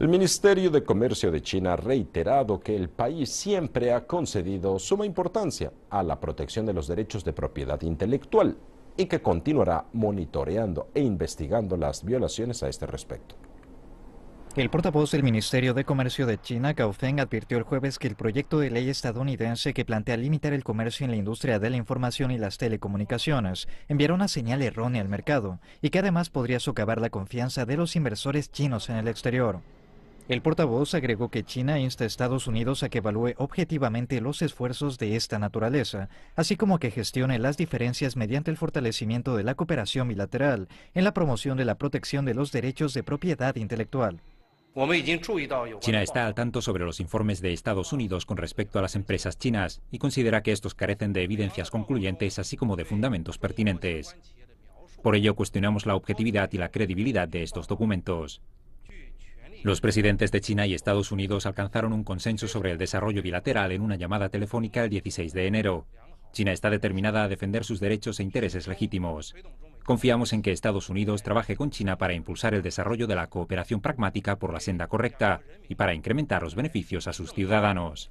El Ministerio de Comercio de China ha reiterado que el país siempre ha concedido suma importancia a la protección de los derechos de propiedad intelectual y que continuará monitoreando e investigando las violaciones a este respecto. El portavoz del Ministerio de Comercio de China, Gao Feng, advirtió el jueves que el proyecto de ley estadounidense que plantea limitar el comercio en la industria de la información y las telecomunicaciones enviará una señal errónea al mercado y que además podría socavar la confianza de los inversores chinos en el exterior. El portavoz agregó que China insta a Estados Unidos a que evalúe objetivamente los esfuerzos de esta naturaleza, así como que gestione las diferencias mediante el fortalecimiento de la cooperación bilateral en la promoción de la protección de los derechos de propiedad intelectual. China está al tanto sobre los informes de Estados Unidos con respecto a las empresas chinas y considera que estos carecen de evidencias concluyentes así como de fundamentos pertinentes. Por ello cuestionamos la objetividad y la credibilidad de estos documentos. Los presidentes de China y Estados Unidos alcanzaron un consenso sobre el desarrollo bilateral en una llamada telefónica el 16 de enero. China está determinada a defender sus derechos e intereses legítimos. Confiamos en que Estados Unidos trabaje con China para impulsar el desarrollo de la cooperación pragmática por la senda correcta y para incrementar los beneficios a sus ciudadanos.